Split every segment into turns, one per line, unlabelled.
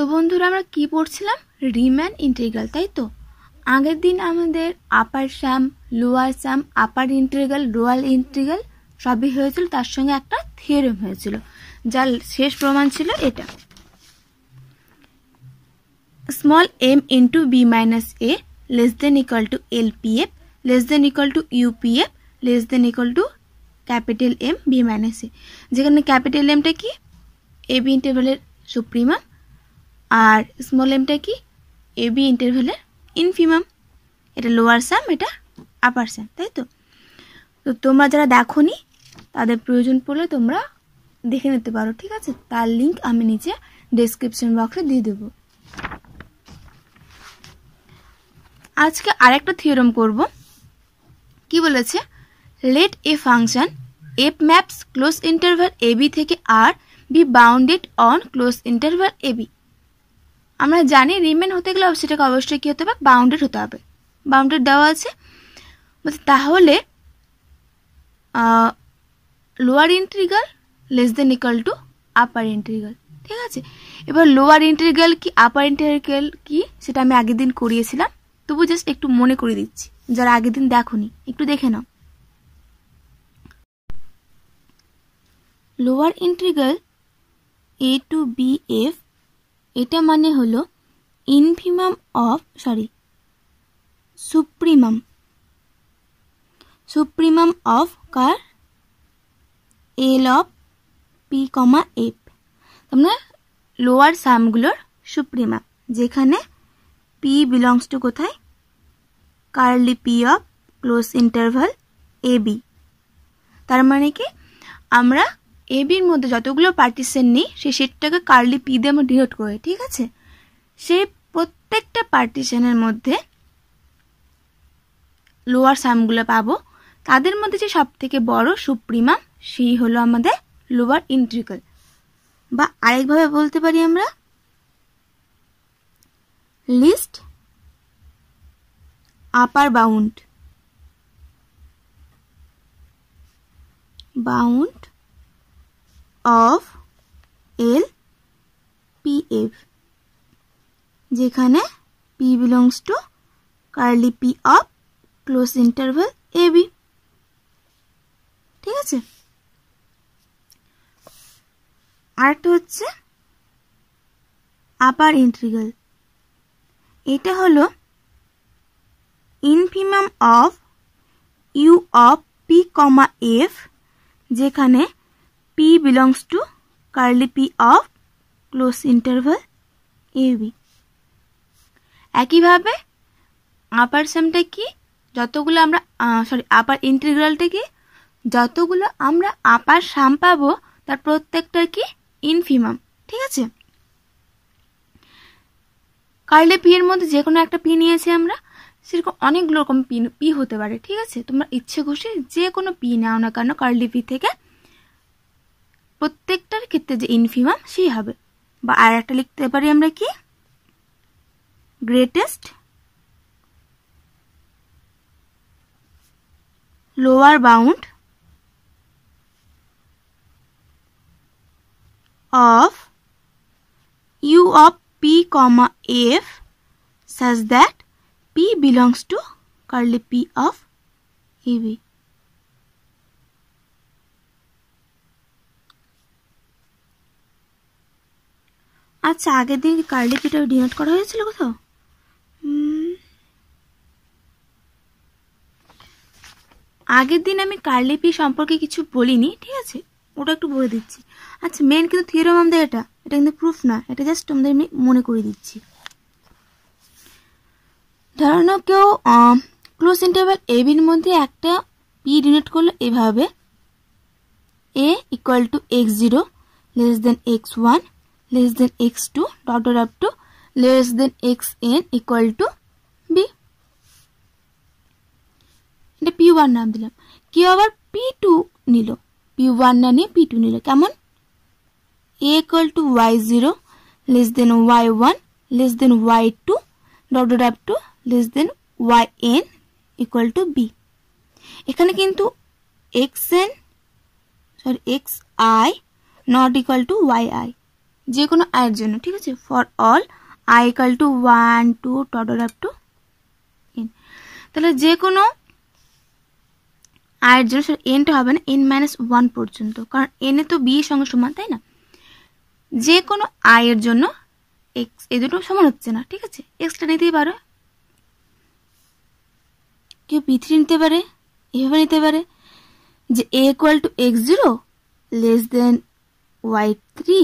তো বন্ধুরা আমরা কি পড়ছিলাম রিম্যান ইন্টিগ্রাল তাই তো আগের দিন আমাদের upper sum lower sum upper integral lower integral সবই হয়েছিল তার সঙ্গে একটা থিওরেম হয়েছিল যার শেষ প্রমাণ ছিল এটা small M into B minus A less than equal to L P F less than equal to U P F less than equal to capital M B minus A যেখানে ক্যাপিটাল এমটা কি এ বি ইন্টারভেলের সুপ্রিমা আর স্মল এমটা কি A B ইন্টারভেলে infimum এটা lower sum এটা upper Sam তাই তো তো তোমরা যারা দেখো তাদের প্রয়োজন পড়লে তোমরা দেখে নিতে পারো ঠিক আছে তার লিঙ্ক আমি নিচে ডেসক্রিপশন বক্সে দিয়ে দেবো আজকে আরেকটা থিওরম করব কি বলেছে let a function F maps close interval A B থেকে R be bounded on close interval A B আমরা জানি রিমেন হতে গেলে সেটাকে অবশ্যই কী হতে হবে বাউন্ডেড হতে হবে বাউন্ডেড দেওয়া আছে তাহলে lower integral less than equal to upper integral ঠিক আছে এবার লোয়ার ইন্টিগ্রাল কি আপার ইন্টিগ্রাল কি সেটা আমি আগের দিন করিয়েছিলাম তবু জাস্ট একটু মনে করে দিচ্ছি যারা আগের দিন দেখনি একটু দেখে নাও lower integral A to B F এটা মানে হল infimum of sorry supremum supremum of কার L of P comma F তোমরা লোয়ার সামগুলোর সুপ্রিমাম যেখানে পি বিলংস টু কোথায় curly P of close interval A B তার মানে কি আমরা এবির মধ্যে যতগুলো পার্টিশন নেই সেই সেটটাকে কার্লি পি দিয়ে আমরা ডিনোট করি ঠিক আছে সেই প্রত্যেকটা পার্টিশনের মধ্যে লোয়ার সামগুলো পাবো তাদের মধ্যে যে সব থেকে বড় সুপ্রিমাম সেই হলো আমাদের লোয়ার ইন্ট্রিকল বা আরেকভাবে বলতে পারি আমরা least upper bound bound of L P F যেখানে P belongs to curly P of close interval A B ঠিক আছে আরেকটা হচ্ছে আপার ইন্ট্রিগাল এটা হলো infimum of U of P comma F যেখানে P belongs to curly P of close interval AB একইভাবে আপার সামটা কি যতগুলো আমরা সরি আপার ইন্টিগ্রালটা কি যতগুলো আমরা আপার সাম পাবো তার প্রত্যেকটার কি ইনফিমাম ঠিক আছে কার্লে পি এর মধ্যে যে কোনো একটা পি নিয়েছি আমরা সেরকম অনেকগুলো রকম পি পি হতে পারে ঠিক আছে তোমরা ইচ্ছে খুশি যে কোনো পি নাও না কেন কার্লি পি থেকে প্রত্যেকটার কত যে ইনফিমাম সেই হবে বা আর একটা লিখতে পারি আমরা কি greatest lower bound of U of P comma F such that P belongs to curly P of ইভি আচ্ছা আগের দিন কার্লি পিটার ডিনোট করা হয়েছিল কোথাও আগের দিন আমি কার্লি পি সম্পর্কে কিছু বলিনি ঠিক আছে ওটা একটু বলে দিচ্ছি আচ্ছা মেন কিন্তু থিওরাম আমাদের এটা এটা কিন্তু প্রুফ না এটা জাস্ট তোমাদের আমি মনে করে দিচ্ছি ধরো কেউ ক্লোজ ইন্টারভাল এবির মধ্যে একটা পি ডিনোট করলো এভাবে A equal to x zero less than X one less than x2 dotted up to less than xn equal to b এটা পি ওয়ান নাম দিলাম কেউ আবার পি টু নিল পি ওয়ান না নিয়ে পি টু নিল কেমন A equal to Y zero less than Y one less than Y two dot up to less than Y N equal to B এখানে কিন্তু X N sorry X I not equal to Y I যে কোনো আয়ের জন্য ঠিক আছে for all I equal to one two টডল up to N তাহলে যে কোনো আয়ের জন্য সেটা এনটা হবে না এন মাইনাস ওয়ান পর্যন্ত কারণ এনে তো বি সঙ্গে সমান তাই না যে কোনো আয়ের জন্য এক্স এ দুটো সমান হচ্ছে না ঠিক আছে এক্সটা নিতেই পারো কেউ পি থ্রি নিতে পারে এভাবে নিতে পারে যে a equal to x zero less than y three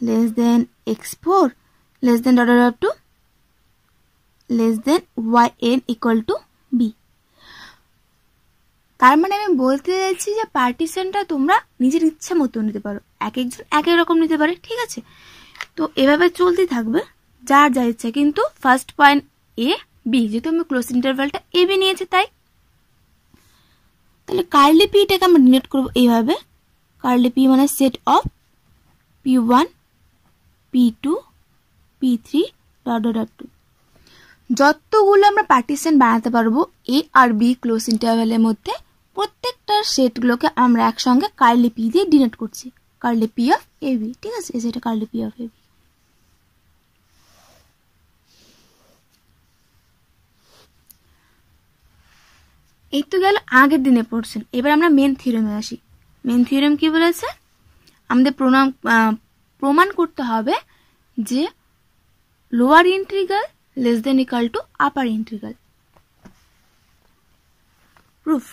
less than x4 less than dot dot to less than yn equal to b তার মানে আমি বলতে চাইছি যে পার্টিশনটা তোমরা নিজের ইচ্ছা মতো নিতে পারো এক একজন এক এক রকম নিতে পারে ঠিক আছে তো এভাবে চলতে থাকবে যার যা ইচ্ছা কিন্তু ফার্স্ট পয়েন্ট এ বি যেহেতু আমি ক্লোজ ইন্টারভ্যালটা এ বি নিয়েছি তাই তাহলে কার্লি পিটাকে আমরা ডিনেট করবো এইভাবে কার্লি পি মানে set of P one two P three dot dot two যতগুলো আমরা পার্টিশন বানাতে পারবো এ আর বি ক্লোজ ইন্টারভ্যালের মধ্যে প্রত্যেকটার সেটগুলোকে আমরা একসঙ্গে কার্লি পি দিয়ে ডিনেট করছি curly P of A B ঠিক আছে সেটা curly P of A B এই তো গেল আগের দিনে পড়ছেন এবার আমরা মেন থিওরেমে আসি মেন থিওরেম কি বলেছে আমাদের প্রণাম প্রমাণ করতে হবে যে lower integral less than equal to upper integral proof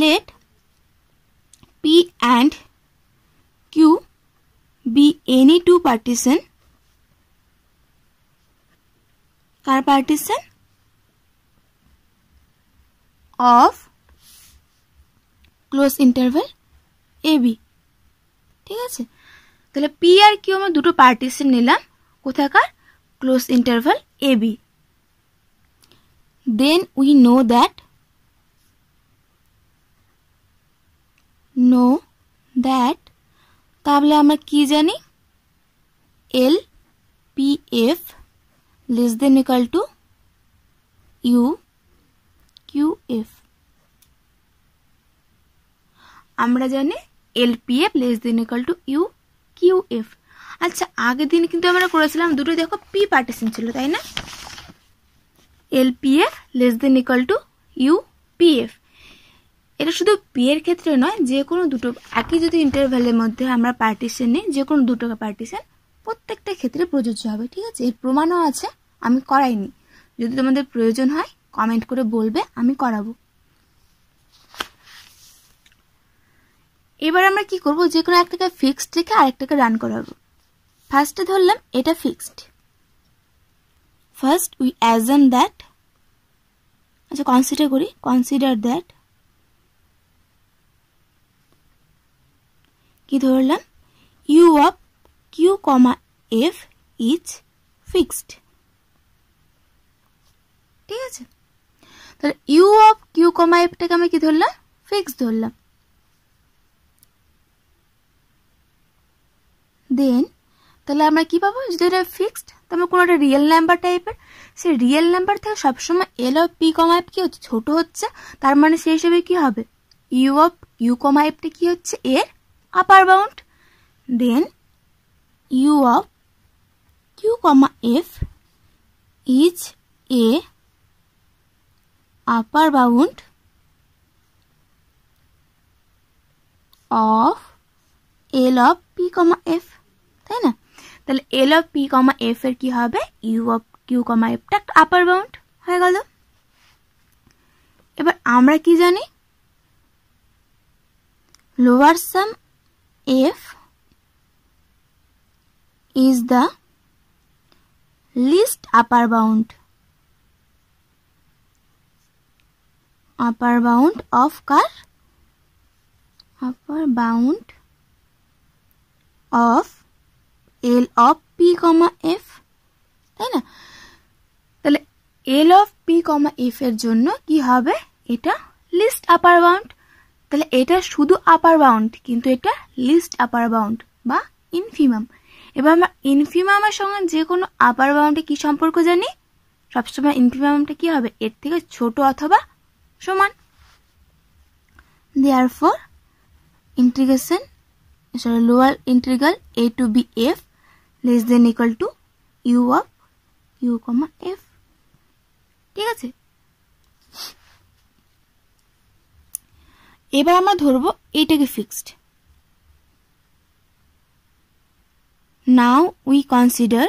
let P and Q be any two partition car partition of closed interval A B ঠিক আছে তাহলে পি আর কিউ আমরা দুটো পার্টিশন নিলাম কোথাকার close interval A B then we know that know that তাহলে আমরা কি জানি L P F less than equal to U Q F আমরা জানি L P F less than equal to U Q F আচ্ছা আগের দিন কিন্তু আমরা করেছিলাম দুটো দেখো পি পার্টিশন ছিল তাই না L P F less than equal to U P F এটা শুধু পি এর ক্ষেত্রে নয় যে কোনো দুটো একই যদি ইন্টারভ্যালের মধ্যে আমরা পার্টিশন নিই যে কোনো দুটো পার্টিশন প্রত্যেকটা ক্ষেত্রে প্রযোজ্য হবে ঠিক আছে এর প্রমাণও আছে আমি করাইনি যদি তোমাদের প্রয়োজন হয় কমেন্ট করে বলবে আমি করাবো এবার আমরা কি করব যে কোনো একটাকে ফিক্সড রেখে আরেকটাকে রান করাবো ফার্স্টে ধরলাম এটা fixed first we and that আচ্ছা কনসিডার করি কনসিডার দ্যাট কি ধরলাম U of Q comma F is fixed ঠিক আছে তাহলে ইউ অফ কিউ কমা এফটাকে আমি কি ধরলাম ফিক্সড ধরলাম দেন তাহলে আমরা কী পাবো যদি এটা ফিক্সড তাহলে কোনো একটা রিয়েল নাম্বার টাইপের সেই রিয়েল নাম্বার থেকে সবসময় L of P comma F কী হচ্ছে ছোটো হচ্ছে তার মানে সেই হিসেবে কী হবে ইউ অফ ইউ কমা এফটা কী হচ্ছে এর upper bound then U of Q comma F is a upper bound of L of P comma F তাই না তাহলে L of P comma F এর কি হবে U of Q comma F টা আপার बाउंड হয়ে গেল এবার আমরা কি জানি lower sum F is the least upper bound upper bound of কার upper bound of L of P comma F তাই না তাহলে L of P comma F এর জন্য কি হবে এটা লিস্ট আপার বাউন্ড তাহলে এটা শুধু আপার বাউন্ড কিন্তু এটা লিস্ট আপার বাউন্ড বা ইনফিমাম এবার আমরা ইনফিমামের সঙ্গে যে কোনো আপার বাউন্ডে কি সম্পর্ক জানি সবসময় ইনফিমামটা কি হবে এর থেকে ছোট অথবা সমান therefore integration sorry lower integral A to B F less than equal to U of U comma F ঠিক আছে এবার আমরা ধরবো এটাকে ফিক্সড নাও উই কনসিডার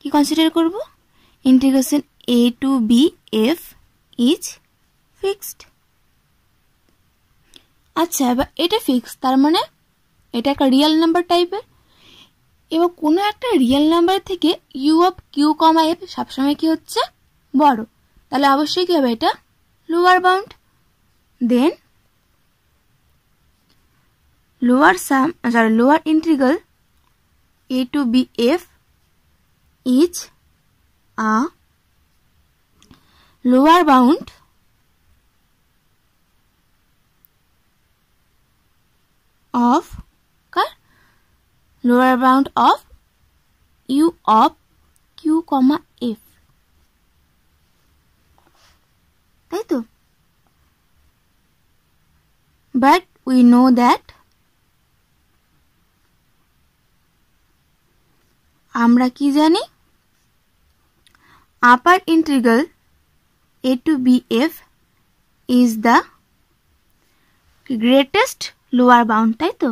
কি কনসিডার করব integration a to B F is fixed আচ্ছা এবার এটা ফিক্সড তার মানে এটা একটা রিয়েল নাম্বার টাইপের এবং কোনো একটা রিয়েল নাম্বার থেকে U of Q comma F সবসময় কী হচ্ছে বড় তাহলে অবশ্যই কী হবে এটা lower bound then lower sum sorry lower integral A to B F is a lower bound of lower bound of u of q comma f তাই তো but we know that আমরা কি জানি upper integral a to b f is the greatest lower bound তাই তো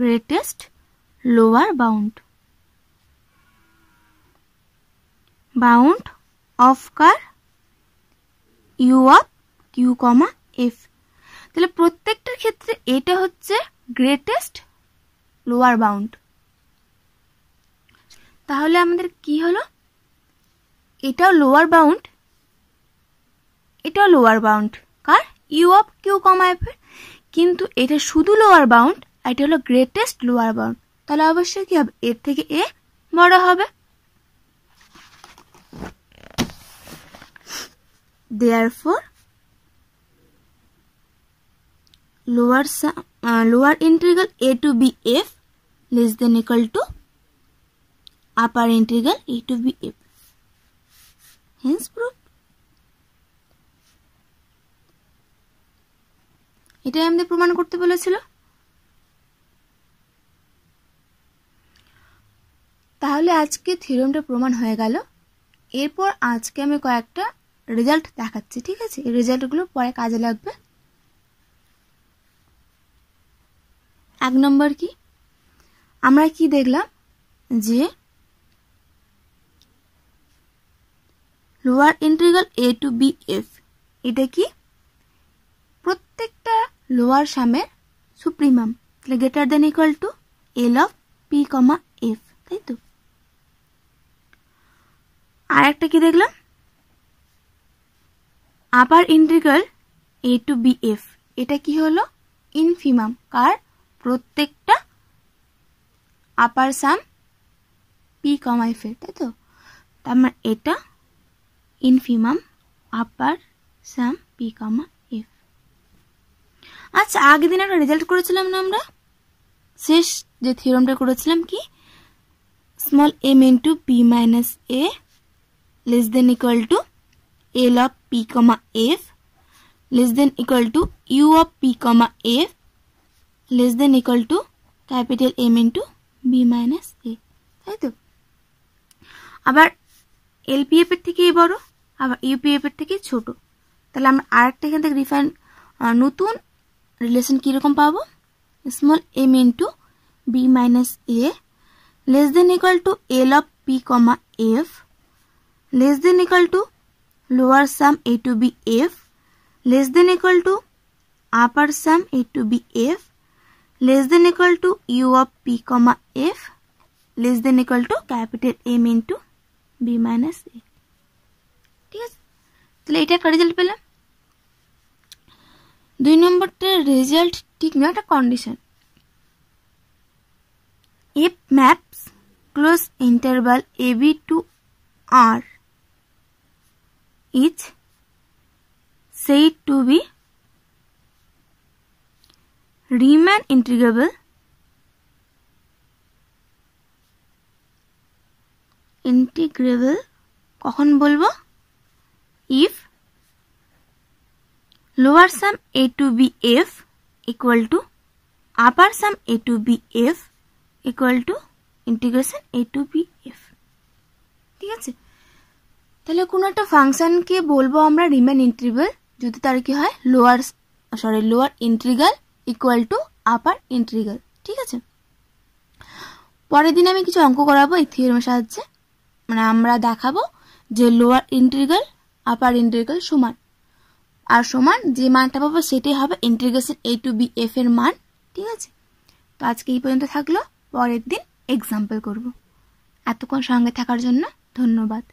greatest lower bound bound of কার U of Q comma F তাহলে প্রত্যেকটার ক্ষেত্রে এটা হচ্ছে গ্রেটেস্ট লোয়ার বাউন্ড তাহলে আমাদের কি হলো এটাও লোয়ার বাউন্ড এটাও লোয়ার বাউন্ড কার U of Q comma F কিন্তু এটা শুধু লোয়ার বাউন্ড এটা হলো গ্রেটেস্ট লোয়ার বাউন্ড তাহলে অবশ্যই কি হবে এর থেকে এ বড় হবে there therefore lower lower integral A to B F less than equal to upper integral A to B F hence proof এটাই আমাদের প্রমাণ করতে বলেছিল তাহলে আজকে থিওরেমটা প্রমাণ হয়ে গেল এরপর আজকে আমি কয়েকটা রেজাল্ট দেখাচ্ছি ঠিক আছে এই রেজাল্টগুলো পরে কাজে লাগবে এক নম্বর কি আমরা কি দেখলাম যে lower integral A to B F এটা কি প্রত্যেকটা লোয়ার সামের সুপ্রিমাম তাহলে greater than equal to L of P comma F তাই তো আর একটা কি দেখলাম upper integral A to B F এটা কি হলো ইনফিমাম কার প্রত্যেকটা আপার সাম পি কমাই ফের তাই তো তার মানে এটা infimum upper sum P comma F আচ্ছা আগের দিন একটা রেজাল্ট করেছিলাম না আমরা শেষ যে থিওরামটা করেছিলাম কি small M into P minus A less than equal to L of P comma F less than equal to U of P comma F less than equal to capital M into B minus A তাই তো আবার LPF এর থেকে বড় আবার UPF এর থেকে ছোট তাহলে আমরা আরেকটা এখান থেকে রিফাইন নতুন রিলেশন কীরকম পাবো small M into B minus A less than equal to L of P comma F less than equal to lower sum a to b f less than equal to upper sum a to b f less than equal to u of p comma f less than equal to capital m into b minus a ঠিক আছে তাহলে এটা একটা result পেলাম দুই নম্বরটার result ঠিক না একটা condition F maps close interval A B to R is said to be Riemann integrable integrable কখন বলবো if lower sum a to b f equal to upper sum a to b f equal to integration a to b f ঠিক আছে তাহলে কোনো একটা ফাংশানকে বলবো আমরা remain ইন্ট্রিভেল যদি তার কি হয় lower sorry lower integral equal to upper integral ঠিক আছে পরের দিন আমি কিছু অঙ্ক করাবো এই থিওরিমের সাহায্যে মানে আমরা দেখাবো যে লোয়ার ইন্ট্রিগাল আপার ইন্ট্রিগাল সমান আর সমান যে মানটা পাবো সেটাই হবে integration a to B F এর মান ঠিক আছে তো আজকে এই পর্যন্ত থাকলো পরের দিন এক্সাম্পল করব এতক্ষণ সঙ্গে থাকার জন্য ধন্যবাদ